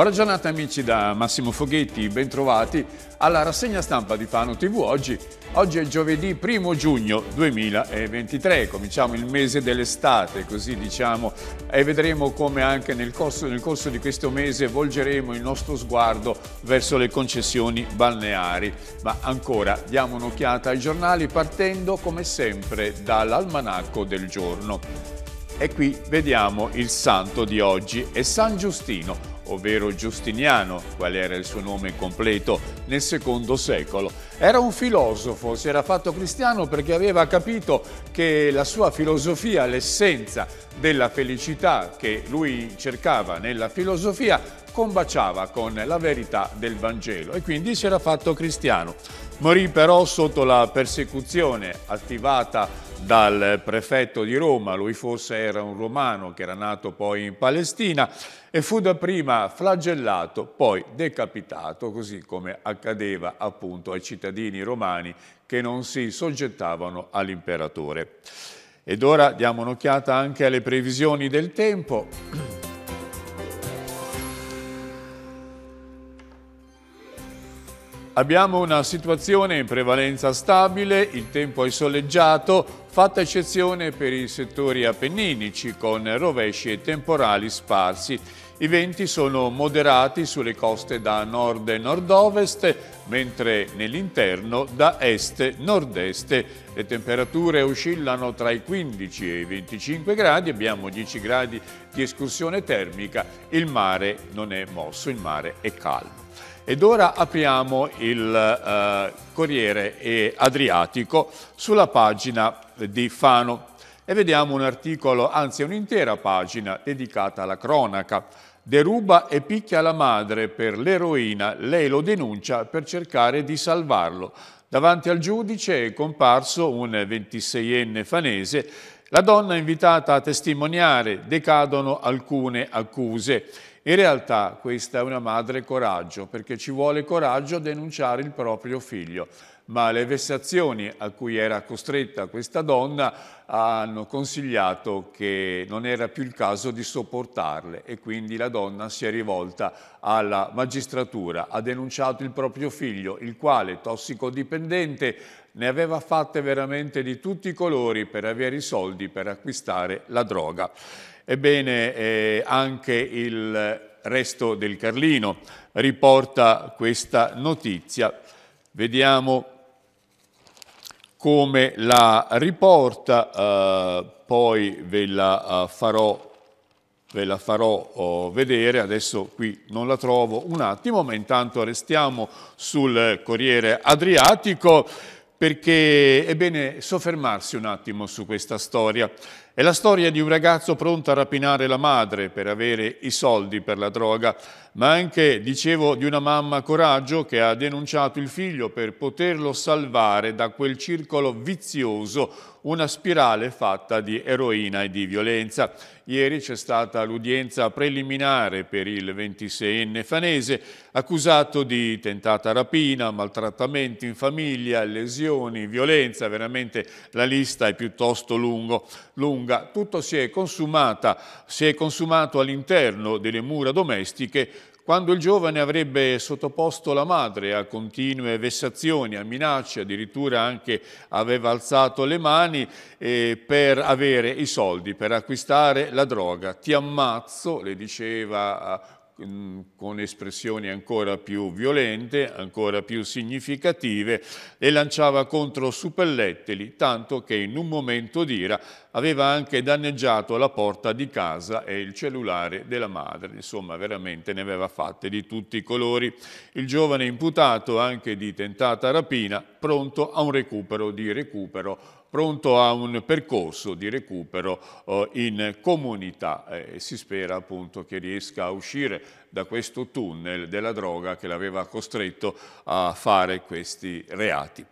Buona giornata amici da Massimo Foghetti, bentrovati alla rassegna stampa di Fano TV oggi. Oggi è giovedì 1 giugno 2023, cominciamo il mese dell'estate, così diciamo, e vedremo come anche nel corso, nel corso, di questo mese volgeremo il nostro sguardo verso le concessioni balneari. Ma ancora diamo un'occhiata ai giornali partendo come sempre dall'almanacco del giorno. E qui vediamo il santo di oggi, è San Giustino ovvero Giustiniano, qual era il suo nome completo, nel secondo secolo. Era un filosofo, si era fatto cristiano perché aveva capito che la sua filosofia, l'essenza della felicità che lui cercava nella filosofia, combaciava con la verità del Vangelo e quindi si era fatto cristiano. Morì però sotto la persecuzione attivata dal prefetto di Roma, lui forse era un romano che era nato poi in Palestina e fu dapprima flagellato, poi decapitato, così come accadeva appunto ai cittadini romani che non si soggettavano all'imperatore. Ed ora diamo un'occhiata anche alle previsioni del tempo. Abbiamo una situazione in prevalenza stabile, il tempo è soleggiato, fatta eccezione per i settori appenninici con rovesci e temporali sparsi. I venti sono moderati sulle coste da nord e nord-ovest, mentre nell'interno da est e nord-est. Le temperature oscillano tra i 15 e i 25 gradi, abbiamo 10 gradi di escursione termica, il mare non è mosso, il mare è calmo. Ed ora apriamo il eh, Corriere Adriatico sulla pagina di Fano e vediamo un articolo, anzi un'intera pagina dedicata alla cronaca. Deruba e picchia la madre per l'eroina, lei lo denuncia per cercare di salvarlo. Davanti al giudice è comparso un 26enne fanese. La donna è invitata a testimoniare, decadono alcune accuse. In realtà questa è una madre coraggio, perché ci vuole coraggio a denunciare il proprio figlio ma le vessazioni a cui era costretta questa donna hanno consigliato che non era più il caso di sopportarle e quindi la donna si è rivolta alla magistratura, ha denunciato il proprio figlio, il quale tossicodipendente ne aveva fatte veramente di tutti i colori per avere i soldi per acquistare la droga. Ebbene, eh, anche il resto del Carlino riporta questa notizia. Vediamo come la riporta, eh, poi ve la eh, farò ve la farò oh, vedere, adesso qui non la trovo un attimo, ma intanto restiamo sul Corriere Adriatico perché è bene soffermarsi un attimo su questa storia. È la storia di un ragazzo pronto a rapinare la madre per avere i soldi per la droga ma anche, dicevo, di una mamma coraggio che ha denunciato il figlio per poterlo salvare da quel circolo vizioso, una spirale fatta di eroina e di violenza. Ieri c'è stata l'udienza preliminare per il 26enne fanese, accusato di tentata rapina, maltrattamenti in famiglia, lesioni, violenza, veramente la lista è piuttosto lungo, lunga. Tutto si è, si è consumato all'interno delle mura domestiche quando il giovane avrebbe sottoposto la madre a continue vessazioni, a minacce, addirittura anche aveva alzato le mani eh, per avere i soldi, per acquistare la droga. Ti ammazzo, le diceva eh, con espressioni ancora più violente, ancora più significative, e lanciava contro Supellettili, tanto che in un momento d'ira aveva anche danneggiato la porta di casa e il cellulare della madre. Insomma, veramente ne aveva fatte di tutti i colori. Il giovane imputato, anche di tentata rapina, pronto a un recupero di recupero, pronto a un percorso di recupero eh, in comunità e eh, si spera appunto che riesca a uscire da questo tunnel della droga che l'aveva costretto a fare questi reati.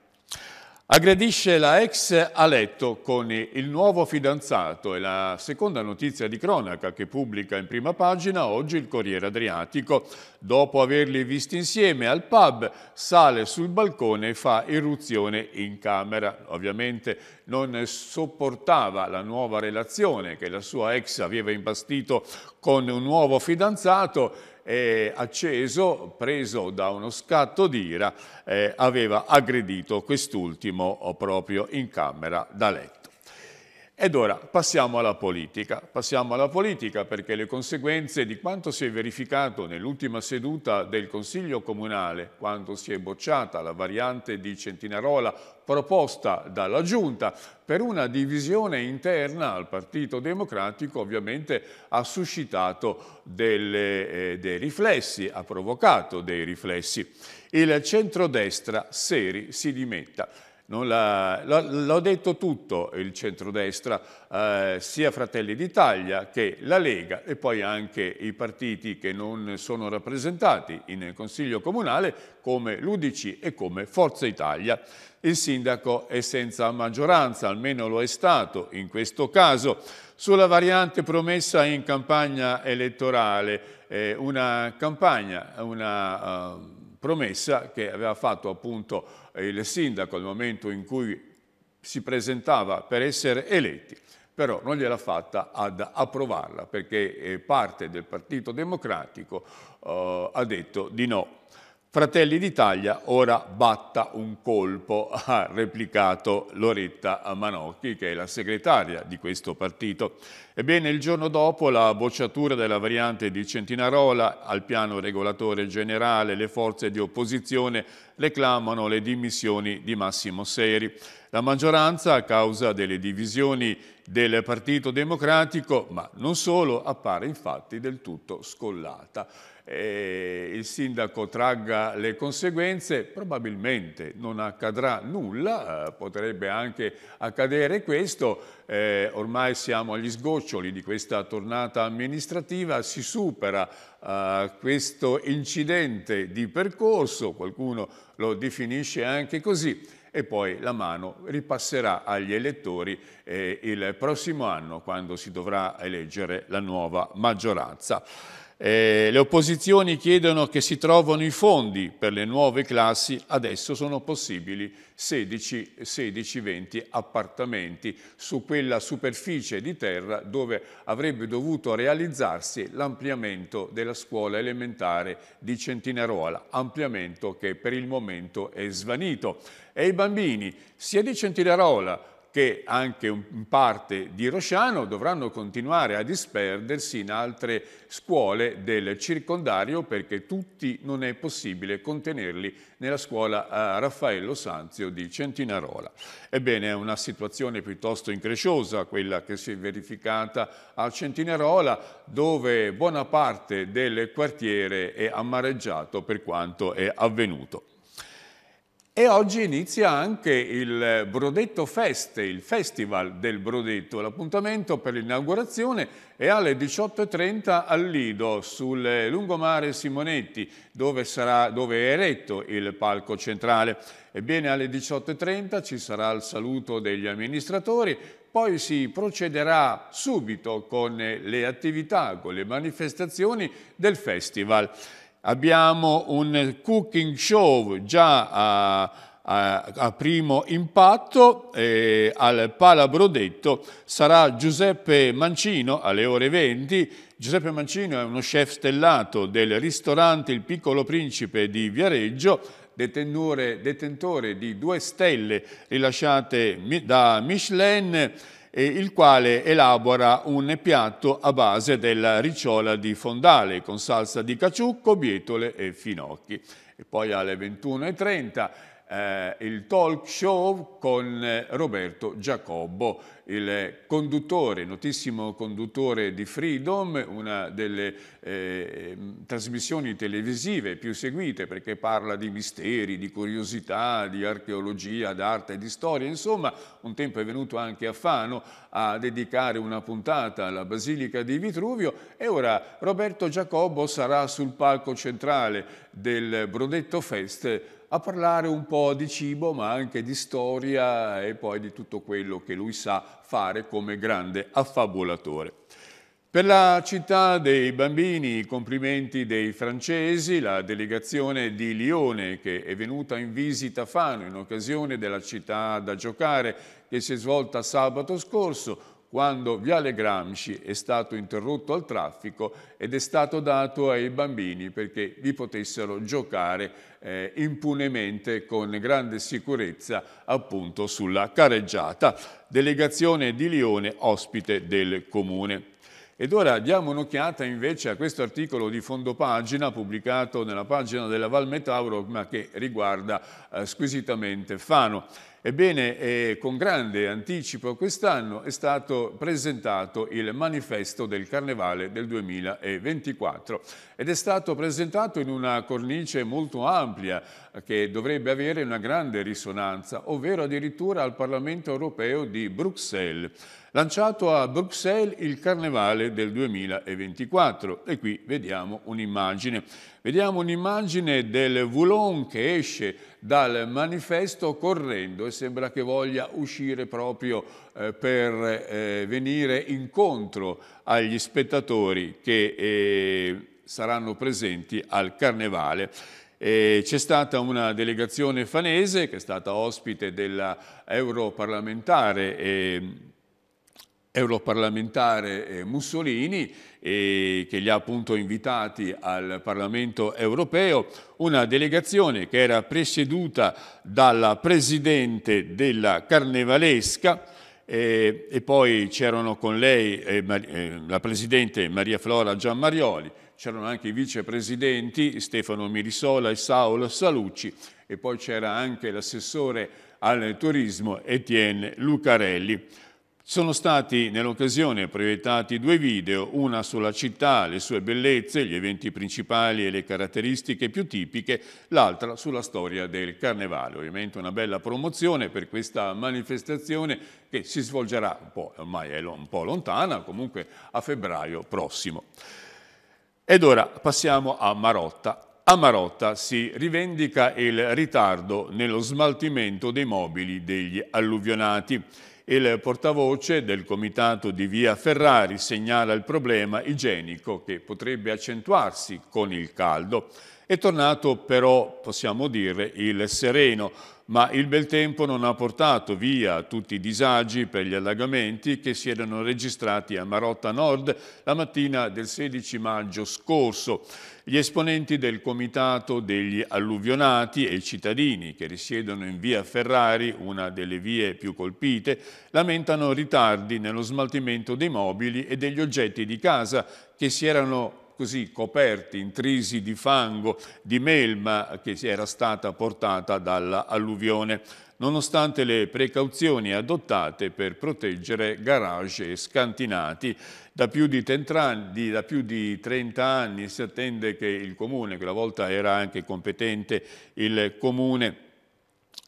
Aggredisce la ex a letto con il nuovo fidanzato è la seconda notizia di cronaca che pubblica in prima pagina oggi il Corriere Adriatico. Dopo averli visti insieme al pub sale sul balcone e fa irruzione in camera. Ovviamente non sopportava la nuova relazione che la sua ex aveva imbastito con un nuovo fidanzato eh, acceso, preso da uno scatto d'ira, eh, aveva aggredito quest'ultimo proprio in camera da letto. Ed ora passiamo alla politica. Passiamo alla politica perché le conseguenze di quanto si è verificato nell'ultima seduta del Consiglio Comunale, quando si è bocciata la variante di Centinarola proposta dalla Giunta per una divisione interna al Partito Democratico, ovviamente ha suscitato delle, eh, dei riflessi, ha provocato dei riflessi. Il centrodestra Seri si dimetta l'ho detto tutto il centrodestra, eh, sia Fratelli d'Italia che la Lega e poi anche i partiti che non sono rappresentati nel Consiglio Comunale come l'Udc e come Forza Italia. Il sindaco è senza maggioranza, almeno lo è stato in questo caso, sulla variante promessa in campagna elettorale, eh, una campagna, una... Uh, promessa che aveva fatto appunto eh, il sindaco al momento in cui si presentava per essere eletti, però non gliela fatta ad approvarla perché eh, parte del Partito Democratico eh, ha detto di no. Fratelli d'Italia ora batta un colpo, ha replicato Loretta Manocchi che è la segretaria di questo partito. Ebbene, il giorno dopo la bocciatura della variante di Centinarola al piano regolatore generale, le forze di opposizione reclamano le dimissioni di Massimo Seri. La maggioranza, a causa delle divisioni del Partito Democratico, ma non solo, appare infatti del tutto scollata. E il sindaco tragga le conseguenze, probabilmente non accadrà nulla, eh, potrebbe anche accadere questo, eh, ormai siamo agli sgoccioli di questa tornata amministrativa, si supera eh, questo incidente di percorso, qualcuno lo definisce anche così, e poi la mano ripasserà agli elettori eh, il prossimo anno quando si dovrà eleggere la nuova maggioranza. Eh, le opposizioni chiedono che si trovano i fondi per le nuove classi, adesso sono possibili 16-20 appartamenti su quella superficie di terra dove avrebbe dovuto realizzarsi l'ampliamento della scuola elementare di Centinarola, ampliamento che per il momento è svanito. E i bambini sia di Centinarola che anche in parte di Rosciano dovranno continuare a disperdersi in altre scuole del circondario perché tutti non è possibile contenerli nella scuola eh, Raffaello Sanzio di Centinarola. Ebbene è una situazione piuttosto incresciosa quella che si è verificata a Centinarola dove buona parte del quartiere è amareggiato per quanto è avvenuto. E oggi inizia anche il Brodetto Fest, il festival del Brodetto, l'appuntamento per l'inaugurazione è alle 18.30 al Lido, sul lungomare Simonetti, dove, sarà, dove è eretto il palco centrale. Ebbene alle 18.30 ci sarà il saluto degli amministratori, poi si procederà subito con le attività, con le manifestazioni del festival abbiamo un cooking show già a, a, a primo impatto eh, al Palabro Detto sarà Giuseppe Mancino alle ore 20. Giuseppe Mancino è uno chef stellato del ristorante Il Piccolo Principe di Viareggio detentore di due stelle rilasciate da Michelin il quale elabora un piatto a base della ricciola di fondale con salsa di caciucco, bietole e finocchi. E poi alle 21.30 eh, il talk show con eh, Roberto Giacobbo, il conduttore, notissimo conduttore di Freedom, una delle eh, trasmissioni televisive più seguite perché parla di misteri, di curiosità, di archeologia, d'arte e di storia, insomma un tempo è venuto anche a Fano a dedicare una puntata alla Basilica di Vitruvio e ora Roberto Giacobbo sarà sul palco centrale del Brodetto Fest a parlare un po' di cibo ma anche di storia e poi di tutto quello che lui sa fare come grande affabulatore. Per la città dei bambini, i complimenti dei francesi, la delegazione di Lione che è venuta in visita a Fano in occasione della città da giocare che si è svolta sabato scorso, quando Viale Gramsci è stato interrotto al traffico ed è stato dato ai bambini perché vi potessero giocare eh, impunemente con grande sicurezza appunto sulla careggiata. Delegazione di Lione, ospite del Comune. Ed ora diamo un'occhiata invece a questo articolo di fondo pagina pubblicato nella pagina della Val Metauro ma che riguarda eh, squisitamente Fano. Ebbene, eh, con grande anticipo quest'anno è stato presentato il manifesto del Carnevale del 2024 ed è stato presentato in una cornice molto ampia che dovrebbe avere una grande risonanza, ovvero addirittura al Parlamento europeo di Bruxelles lanciato a Bruxelles il Carnevale del 2024 e qui vediamo un'immagine. Vediamo un'immagine del Voulon che esce dal manifesto correndo e sembra che voglia uscire proprio eh, per eh, venire incontro agli spettatori che eh, saranno presenti al Carnevale. C'è stata una delegazione fanese che è stata ospite della europarlamentare ehm, europarlamentare eh, Mussolini che li ha appunto invitati al Parlamento europeo, una delegazione che era presieduta dalla presidente della Carnevalesca eh, e poi c'erano con lei eh, eh, la presidente Maria Flora Giammarioli, c'erano anche i vicepresidenti Stefano Mirisola e Saulo Salucci e poi c'era anche l'assessore al turismo Etienne Lucarelli. Sono stati nell'occasione proiettati due video, una sulla città, le sue bellezze, gli eventi principali e le caratteristiche più tipiche, l'altra sulla storia del carnevale. Ovviamente una bella promozione per questa manifestazione che si svolgerà un po', ormai è un po' lontana, comunque a febbraio prossimo. Ed ora passiamo a Marotta a Marotta si rivendica il ritardo nello smaltimento dei mobili degli alluvionati. Il portavoce del comitato di Via Ferrari segnala il problema igienico che potrebbe accentuarsi con il caldo. È tornato però, possiamo dire, il sereno, ma il bel tempo non ha portato via tutti i disagi per gli allagamenti che si erano registrati a Marotta Nord la mattina del 16 maggio scorso. Gli esponenti del Comitato degli Alluvionati e i cittadini che risiedono in via Ferrari, una delle vie più colpite, lamentano ritardi nello smaltimento dei mobili e degli oggetti di casa che si erano così coperti, intrisi di fango, di melma che si era stata portata dall'alluvione nonostante le precauzioni adottate per proteggere garage e scantinati. Da più, di 30 anni si attende che il Comune, quella volta era anche competente il Comune,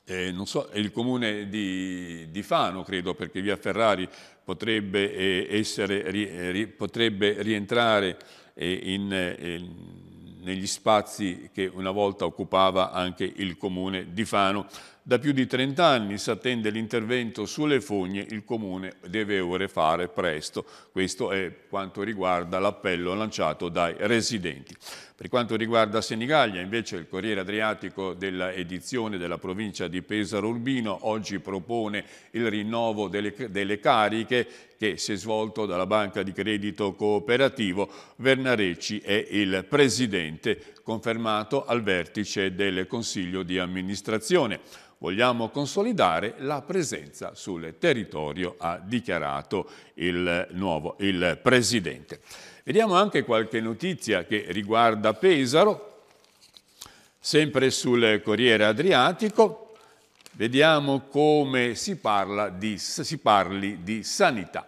eh, so, il comune di, di, Fano, credo, perché via Ferrari potrebbe, eh, essere, ri, eh, ri, potrebbe rientrare eh, eh, in, negli spazi che una volta occupava anche il comune di Fano. Da più di 30 anni si attende l'intervento sulle fogne, il Comune deve ora fare presto. Questo è quanto riguarda l'appello lanciato dai residenti. Per quanto riguarda Senigallia, invece il Corriere Adriatico della edizione della provincia di Pesaro Urbino oggi propone il rinnovo delle, delle cariche che si è svolto dalla Banca di Credito Cooperativo. Vernarecci è il presidente, confermato al vertice del Consiglio di amministrazione vogliamo consolidare la presenza sul territorio, ha dichiarato il, nuovo, il Presidente. Vediamo anche qualche notizia che riguarda Pesaro, sempre sul Corriere Adriatico, vediamo come si, parla di, si parli di sanità.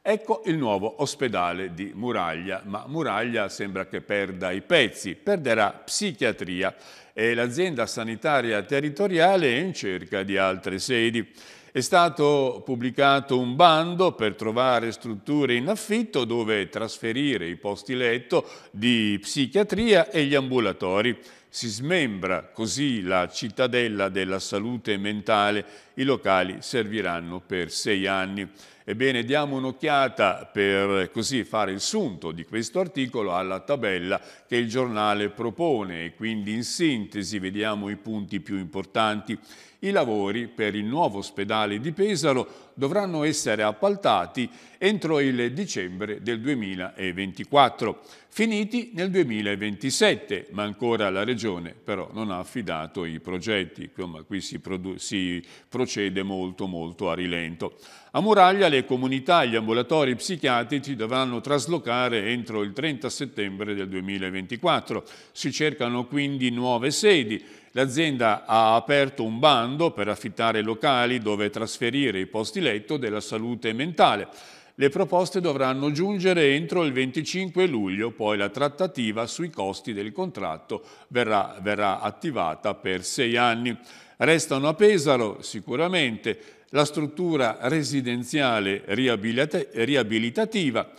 Ecco il nuovo ospedale di Muraglia, ma Muraglia sembra che perda i pezzi, perderà psichiatria e l'azienda sanitaria territoriale è in cerca di altre sedi. È stato pubblicato un bando per trovare strutture in affitto dove trasferire i posti letto di psichiatria e gli ambulatori. Si smembra così la cittadella della salute mentale. I locali serviranno per sei anni. Ebbene, diamo un'occhiata per così fare il sunto di questo articolo alla tabella che il giornale propone e quindi in sintesi vediamo i punti più importanti. I lavori per il nuovo ospedale di Pesaro dovranno essere appaltati entro il dicembre del 2024, finiti nel 2027, ma ancora la Regione però non ha affidato i progetti, insomma qui si, si procede molto molto a rilento. A Muraglia le comunità e gli ambulatori psichiatrici dovranno traslocare entro il 30 settembre del 2024. Si cercano quindi nuove sedi. L'azienda ha aperto un bando per affittare locali dove trasferire i posti letto della salute mentale. Le proposte dovranno giungere entro il 25 luglio, poi la trattativa sui costi del contratto verrà, verrà attivata per sei anni. Restano a Pesaro sicuramente la struttura residenziale riabilitativa,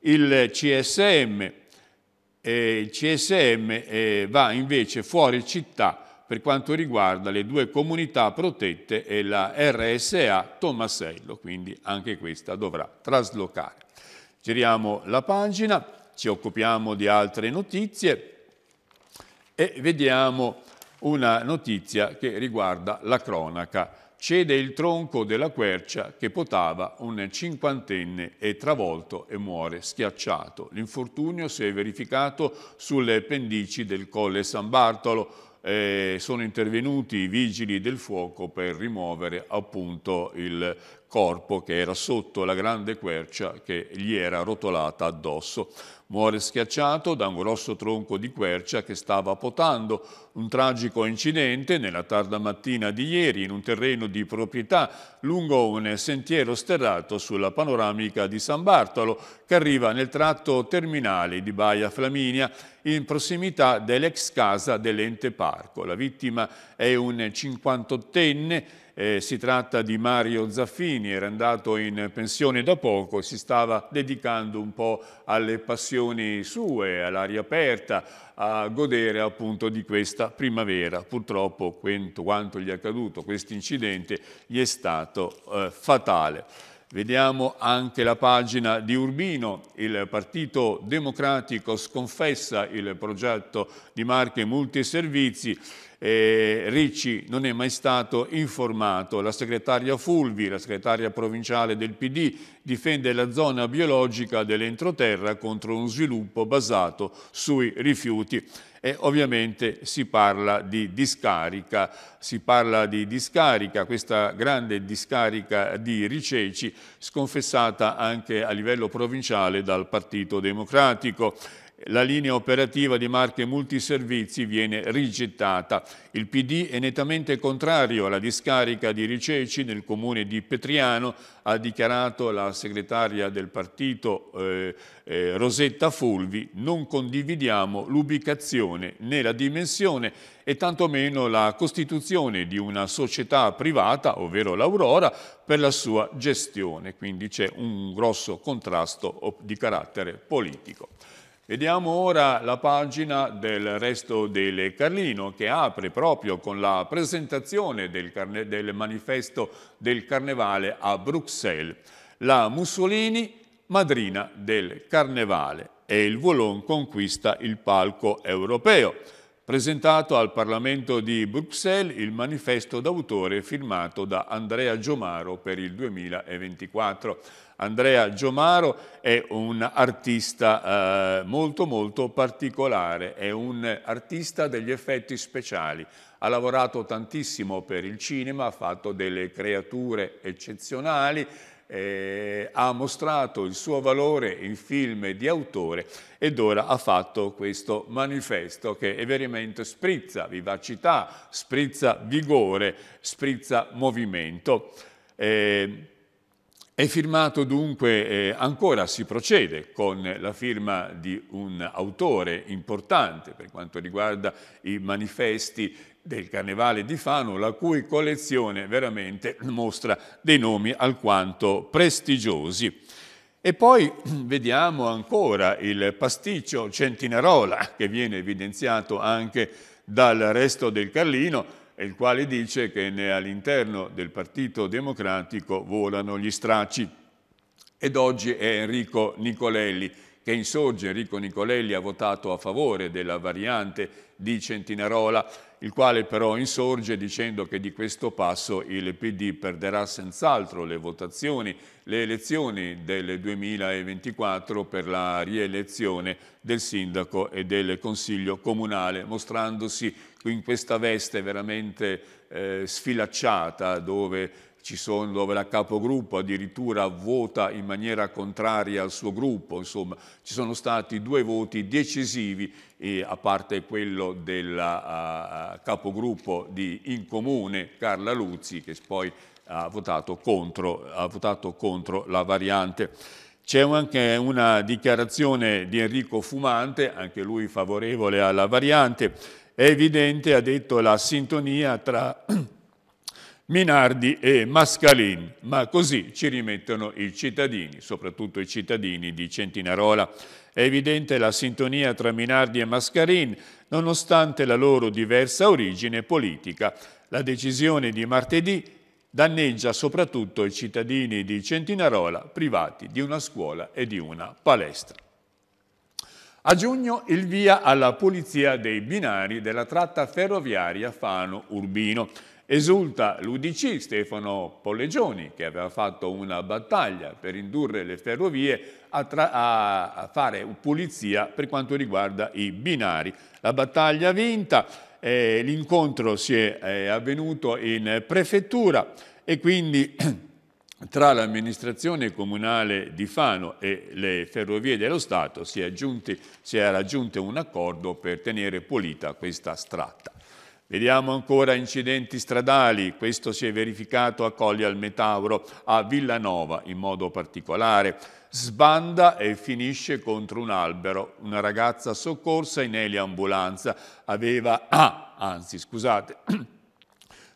il CSM. il CSM va invece fuori città per quanto riguarda le due comunità protette e la RSA Tommasello, quindi anche questa dovrà traslocare. Giriamo la pagina, ci occupiamo di altre notizie e vediamo una notizia che riguarda la cronaca cede il tronco della quercia che potava un cinquantenne e travolto e muore schiacciato. L'infortunio si è verificato sulle pendici del Colle San Bartolo, eh, sono intervenuti i vigili del fuoco per rimuovere appunto il corpo che era sotto la grande quercia che gli era rotolata addosso. Muore schiacciato da un grosso tronco di quercia che stava potando. Un tragico incidente nella tarda mattina di ieri in un terreno di proprietà lungo un sentiero sterrato sulla panoramica di San Bartolo che arriva nel tratto terminale di Baia Flaminia in prossimità dell'ex casa dell'ente parco. La vittima è un 58enne eh, si tratta di Mario Zaffini, era andato in pensione da poco e si stava dedicando un po' alle passioni abitazioni sue, all'aria aperta, a godere appunto di questa primavera. Purtroppo quanto gli è accaduto, questo incidente, gli è stato eh, fatale. Vediamo anche la pagina di Urbino, il Partito Democratico sconfessa il progetto di marche multiservizi, eh, Ricci non è mai stato informato, la segretaria Fulvi, la segretaria provinciale del PD, difende la zona biologica dell'entroterra contro un sviluppo basato sui rifiuti e ovviamente si parla di discarica, si parla di discarica, questa grande discarica di Riceci, sconfessata anche a livello provinciale dal Partito Democratico la linea operativa di marche multiservizi viene rigettata. Il PD è nettamente contrario alla discarica di Riceci nel comune di Petriano, ha dichiarato la segretaria del partito eh, eh, Rosetta Fulvi, non condividiamo l'ubicazione né la dimensione e tantomeno la costituzione di una società privata, ovvero l'Aurora, per la sua gestione. Quindi c'è un grosso contrasto di carattere politico. Vediamo ora la pagina del resto del Carlino che apre proprio con la presentazione del, del manifesto del Carnevale a Bruxelles. La Mussolini, madrina del Carnevale e il Volon conquista il palco europeo. Presentato al Parlamento di Bruxelles il manifesto d'autore firmato da Andrea Giomaro per il 2024. Andrea Giomaro è un artista eh, molto molto particolare, è un artista degli effetti speciali, ha lavorato tantissimo per il cinema, ha fatto delle creature eccezionali, eh, ha mostrato il suo valore in film di autore ed ora ha fatto questo manifesto che è veramente sprizza vivacità, sprizza vigore, sprizza movimento. Eh, è firmato dunque, eh, ancora si procede con la firma di un autore importante per quanto riguarda i manifesti del Carnevale di Fano, la cui collezione veramente mostra dei nomi alquanto prestigiosi. E poi vediamo ancora il pasticcio Centinarola, che viene evidenziato anche dal resto del Carlino, il quale dice che né all'interno del Partito Democratico volano gli stracci. Ed oggi è Enrico Nicolelli che insorge, Enrico Nicolelli ha votato a favore della variante di Centinarola, il quale però insorge dicendo che di questo passo il PD perderà senz'altro le votazioni, le elezioni del 2024 per la rielezione del sindaco e del consiglio comunale, mostrandosi in questa veste veramente eh, sfilacciata dove ci sono dove la capogruppo addirittura vota in maniera contraria al suo gruppo, insomma ci sono stati due voti decisivi, eh, a parte quello del uh, capogruppo di In Comune, Carla Luzzi, che poi ha votato contro, ha votato contro la variante. C'è anche una dichiarazione di Enrico Fumante, anche lui favorevole alla variante. È evidente, ha detto, la sintonia tra Minardi e Mascalin, ma così ci rimettono i cittadini, soprattutto i cittadini di Centinarola. È evidente la sintonia tra Minardi e Mascalin, nonostante la loro diversa origine politica. La decisione di martedì danneggia soprattutto i cittadini di Centinarola, privati di una scuola e di una palestra. A giugno il via alla pulizia dei binari della tratta ferroviaria Fano-Urbino. Esulta l'Udc Stefano Pollegioni che aveva fatto una battaglia per indurre le ferrovie a, a fare pulizia per quanto riguarda i binari. La battaglia vinta, eh, l'incontro si è eh, avvenuto in prefettura e quindi tra l'amministrazione comunale di Fano e le ferrovie dello Stato si è, aggiunti, si è raggiunto un accordo per tenere pulita questa strada. Vediamo ancora incidenti stradali, questo si è verificato a Colli al Metauro, a Villanova in modo particolare. Sbanda e finisce contro un albero. Una ragazza soccorsa in eliambulanza aveva, ah, anzi scusate,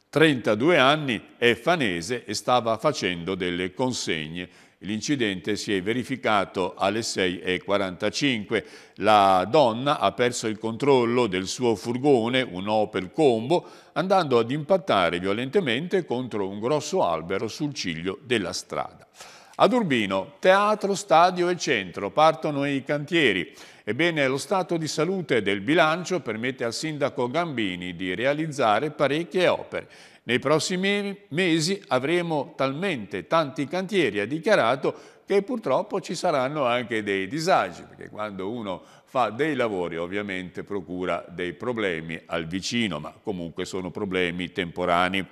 32 anni, è fanese e stava facendo delle consegne L'incidente si è verificato alle 6.45. La donna ha perso il controllo del suo furgone, un Opel Combo, andando ad impattare violentemente contro un grosso albero sul ciglio della strada. Ad Urbino, teatro, stadio e centro, partono i cantieri. Ebbene, lo stato di salute del bilancio permette al sindaco Gambini di realizzare parecchie opere nei prossimi mesi avremo talmente tanti cantieri, ha dichiarato, che purtroppo ci saranno anche dei disagi, perché quando uno fa dei lavori ovviamente procura dei problemi al vicino, ma comunque sono problemi temporanei.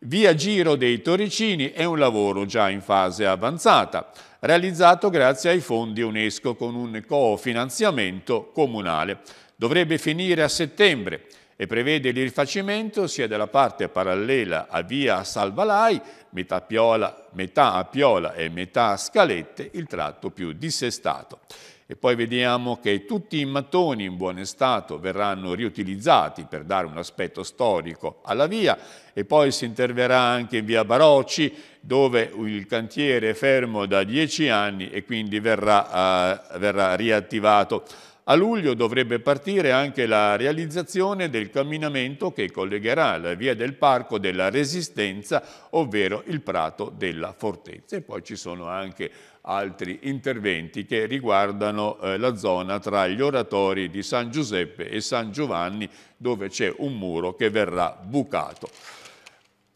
Via Giro dei Torricini è un lavoro già in fase avanzata, realizzato grazie ai fondi UNESCO con un cofinanziamento comunale. Dovrebbe finire a settembre e prevede il rifacimento sia della parte parallela a via Salvalai, metà, piola, metà a Piola e metà a Scalette, il tratto più dissestato. E poi vediamo che tutti i mattoni in buon stato verranno riutilizzati per dare un aspetto storico alla via e poi si interverrà anche in via Barocci dove il cantiere è fermo da dieci anni e quindi verrà, uh, verrà riattivato. A luglio dovrebbe partire anche la realizzazione del camminamento che collegherà la via del Parco della Resistenza, ovvero il Prato della Fortezza. E poi ci sono anche altri interventi che riguardano eh, la zona tra gli oratori di San Giuseppe e San Giovanni, dove c'è un muro che verrà bucato.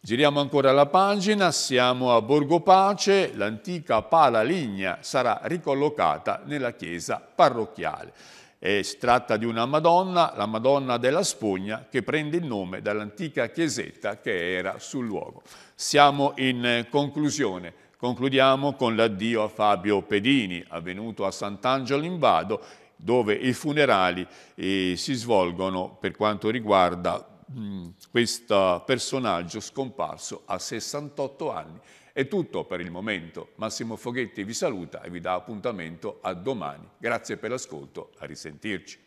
Giriamo ancora la pagina, siamo a Borgo Pace, l'antica pala ligna sarà ricollocata nella chiesa parrocchiale. Eh, si tratta di una Madonna, la Madonna della Spugna, che prende il nome dall'antica chiesetta che era sul luogo. Siamo in conclusione. Concludiamo con l'addio a Fabio Pedini, avvenuto a Sant'Angelo in Vado, dove i funerali eh, si svolgono per quanto riguarda mm, questo personaggio scomparso a 68 anni è tutto per il momento. Massimo Foghetti vi saluta e vi dà appuntamento a domani. Grazie per l'ascolto, a risentirci.